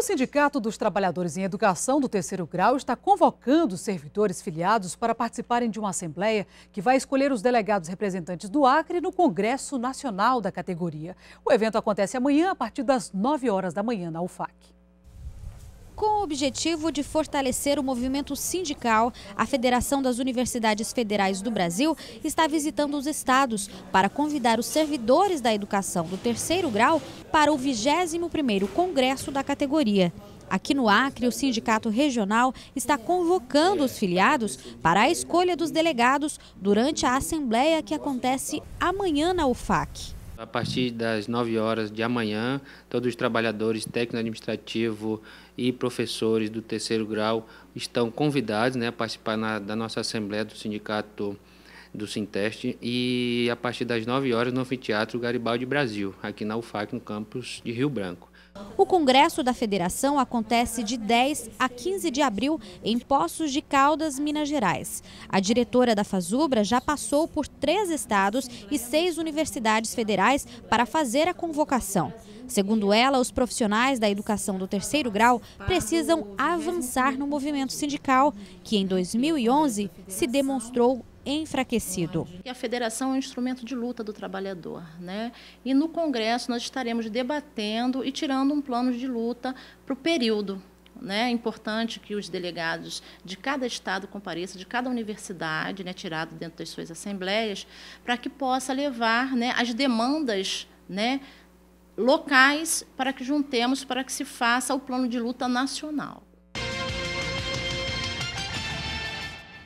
O Sindicato dos Trabalhadores em Educação do Terceiro Grau está convocando servidores filiados para participarem de uma assembleia que vai escolher os delegados representantes do Acre no Congresso Nacional da categoria. O evento acontece amanhã, a partir das 9 horas da manhã, na UFAC. Com o objetivo de fortalecer o movimento sindical, a Federação das Universidades Federais do Brasil está visitando os estados para convidar os servidores da educação do terceiro grau para o 21º Congresso da categoria. Aqui no Acre, o sindicato regional está convocando os filiados para a escolha dos delegados durante a assembleia que acontece amanhã na UFAC. A partir das 9 horas de amanhã, todos os trabalhadores técnico-administrativo e professores do terceiro grau estão convidados né, a participar na, da nossa Assembleia do Sindicato do Sinteste e a partir das 9 horas no Anfiteatro Garibaldi Brasil, aqui na UFAC, no campus de Rio Branco. O Congresso da Federação acontece de 10 a 15 de abril em Poços de Caldas, Minas Gerais. A diretora da Fazubra já passou por três estados e seis universidades federais para fazer a convocação. Segundo ela, os profissionais da educação do terceiro grau precisam avançar no movimento sindical, que em 2011 se demonstrou enfraquecido. E a federação é um instrumento de luta do trabalhador, né? E no Congresso nós estaremos debatendo e tirando um plano de luta para o período. Né? É importante que os delegados de cada estado compareçam, de cada universidade, né, tirado dentro das suas assembleias, para que possa levar né, as demandas né, locais para que juntemos, para que se faça o plano de luta nacional.